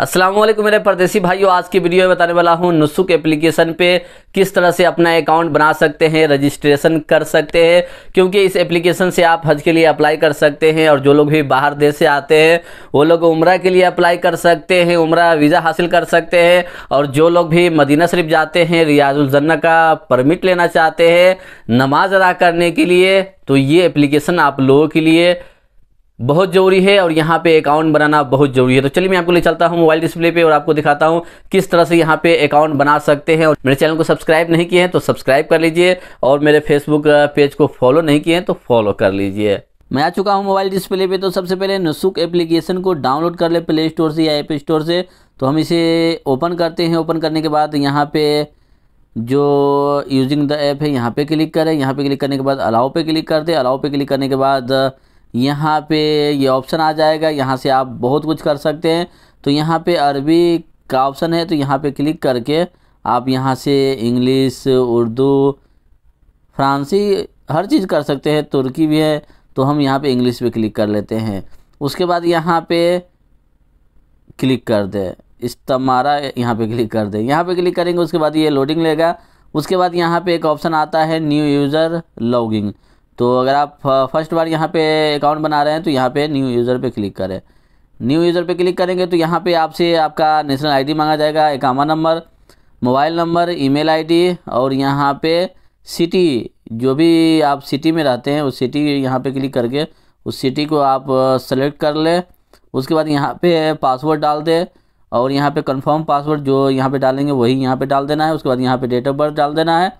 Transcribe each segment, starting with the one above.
असलम मेरे परदेसी भाइयों आज की वीडियो में बताने वाला हूँ नुसुक एप्लीकेशन पे किस तरह से अपना अकाउंट बना सकते हैं रजिस्ट्रेशन कर सकते हैं क्योंकि इस एप्लीकेशन से आप हज के लिए अप्लाई कर सकते हैं और जो लोग भी बाहर देश से आते हैं वो लोग उम्र के लिए अप्लाई कर सकते हैं उम्र वीज़ा हासिल कर सकते हैं और जो लोग भी मदीना शरीफ जाते हैं रियाजुलजन्ना का परमिट लेना चाहते हैं नमाज अदा करने के लिए तो ये एप्लीकेशन आप लोगों के लिए बहुत जरूरी है और यहाँ पे अकाउंट बनाना बहुत जरूरी है तो चलिए मैं आपको ले चलता हूँ मोबाइल डिस्प्ले पे और आपको दिखाता हूँ किस तरह से यहाँ पे अकाउंट बना सकते हैं और मेरे चैनल को सब्सक्राइब नहीं किए हैं तो सब्सक्राइब कर लीजिए और मेरे फेसबुक पेज को फॉलो नहीं किए हैं तो फॉलो कर लीजिए मैं आ चुका हूँ मोबाइल डिस्प्ले पे तो सबसे पहले नसुक एप्लीकेशन को डाउनलोड कर ले प्ले स्टोर से या एप स्टोर से तो हम इसे ओपन करते हैं ओपन करने के बाद यहाँ पे जो यूजिंग द ऐप है यहाँ पे क्लिक करें यहाँ पे क्लिक करने के बाद अलाउ पे क्लिक कर दे अलाउ पे क्लिक करने के बाद यहाँ पे ये यह ऑप्शन आ जाएगा यहाँ से आप बहुत कुछ कर सकते हैं तो यहाँ पे अरबी का ऑप्शन है तो यहाँ पे क्लिक करके आप यहाँ से इंग्लिश उर्दू फ्रांसी हर चीज़ कर सकते हैं तुर्की भी है तो हम यहाँ पे इंग्लिश पे क्लिक कर लेते हैं उसके बाद यहाँ पे क्लिक कर दें इस तमारा यहाँ पे क्लिक कर दें यहाँ पे क्लिक करेंगे उसके बाद ये लोडिंग लेगा उसके बाद यहाँ पे एक ऑप्शन आता है न्यू यूज़र लॉगिंग तो अगर आप फर्स्ट बार यहाँ पे अकाउंट बना रहे हैं तो यहाँ पे न्यू यूज़र पे क्लिक करें न्यू यूज़र पे क्लिक करेंगे तो यहाँ पे आपसे आपका नेशनल आईडी मांगा जाएगा आमा number mobile number email ID और यहाँ पे सिटी जो भी आप सिटी में रहते हैं उस सिटी यहाँ पे क्लिक करके उस सिटी को आप सेलेक्ट कर लें उसके बाद यहाँ पर पासवर्ड डाल दें और यहाँ पर कन्फर्म पासवर्ड जो यहाँ पर डालेंगे वही यहाँ पर डाल देना है उसके बाद यहाँ पर डेट ऑफ बर्थ डाल देना है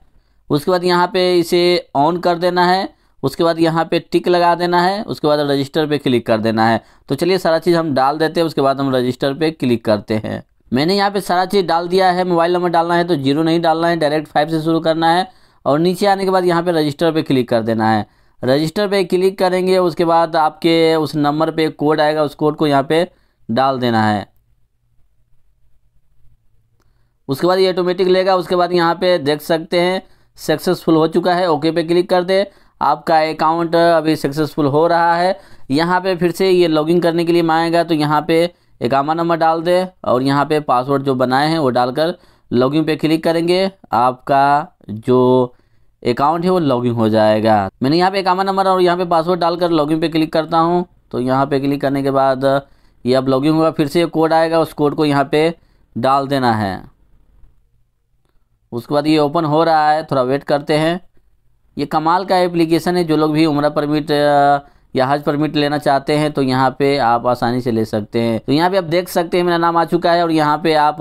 उसके बाद यहाँ पर इसे ऑन कर देना है उसके बाद यहाँ पे टिक लगा देना है उसके बाद रजिस्टर पे क्लिक कर देना है तो चलिए सारा चीज़ हम डाल देते हैं उसके बाद हम रजिस्टर पे क्लिक करते हैं मैंने यहाँ पे सारा चीज़ डाल दिया है मोबाइल नंबर डालना है तो जीरो नहीं डालना है डायरेक्ट फाइव से शुरू करना है और नीचे आने के बाद यहाँ पर रजिस्टर पर क्लिक कर देना है रजिस्टर पर क्लिक करेंगे उसके बाद आपके उस नंबर पर कोड आएगा उस कोड को यहाँ पर डाल देना है उसके बाद ये ऑटोमेटिक लेगा उसके बाद यहाँ पे देख सकते हैं सक्सेसफुल हो चुका है ओके पे क्लिक कर दे आपका अकाउंट अभी सक्सेसफुल हो रहा है यहाँ पे फिर से ये लॉगिन करने के लिए मांगेगा तो यहाँ पे आमा नंबर डाल दें और यहाँ पे पासवर्ड जो बनाए हैं वो डालकर लॉगिन पे क्लिक करेंगे आपका जो अकाउंट है वो लॉगिन हो जाएगा मैंने यहाँ पे आमा नंबर और यहाँ पे पासवर्ड डालकर लॉगिन पे क्लिक करता हूँ तो यहाँ पे क्लिक करने के बाद ये अब लॉगिन होगा फिर से कोड आएगा उस कोड को यहाँ पर डाल देना है उसके बाद ये ओपन हो रहा है थोड़ा वेट करते हैं ये कमाल का एप्लीकेशन है जो लोग भी उम्र परमिट या हज परमिट लेना चाहते हैं तो यहाँ पे आप आसानी से ले सकते हैं तो यहाँ पे आप देख सकते हैं मेरा नाम आ चुका है और यहाँ पे आप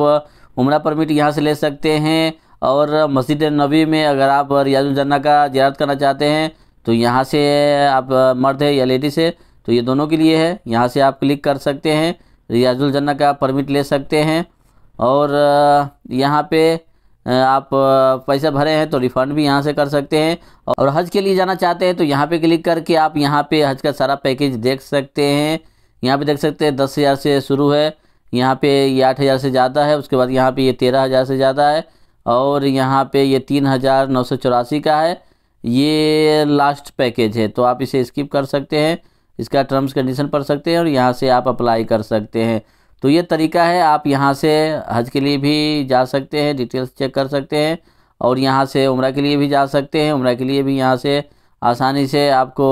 उम्र परमिट यहाँ से ले सकते हैं और मस्जिद नबी में अगर आप रियाजुलजन्ना का जियारत करना चाहते हैं तो यहाँ से आप मर्द है या लेडीज़ है तो ये दोनों के लिए है यहाँ से आप क्लिक कर सकते हैं रियाजुलजन्ना का परमिट ले सकते हैं और यहाँ पे आप पैसे भरे हैं तो रिफ़ंड भी यहाँ से कर सकते हैं और हज के लिए जाना चाहते हैं तो यहाँ पे क्लिक करके आप यहाँ पे हज का सारा पैकेज देख सकते हैं यहाँ पे देख सकते हैं दस हज़ार से शुरू है यहाँ पे ये आठ हज़ार से ज़्यादा है उसके बाद यहाँ पे ये तेरह हज़ार से ज़्यादा है और यहाँ पे ये तीन हज़ार नौ सौ चौरासी का है ये लास्ट पैकेज है तो आप इसे स्किप कर सकते हैं इसका टर्म्स कंडीशन पढ़ सकते हैं और यहाँ से आप अप्लाई कर सकते हैं तो ये तरीका है आप यहाँ से हज के लिए भी जा सकते हैं डिटेल्स चेक कर सकते हैं और यहाँ से उम्र के लिए भी जा सकते हैं उम्र के लिए भी यहाँ से आसानी से आपको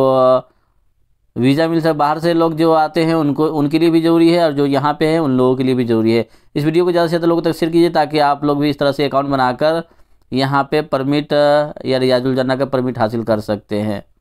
वीज़ा मिल सकता बाहर से लोग जो आते हैं उनको उनके लिए भी ज़रूरी है और जो यहाँ पे हैं उन लोगों के लिए भी ज़रूरी है इस वीडियो को ज़्यादा से ज़्यादा लोगों तक शेयर कीजिए ताकि आप लोग भी इस तरह से अकाउंट बनाकर यहाँ पे परमिट या रियाजुल जन्ना का परमिट हासिल कर सकते हैं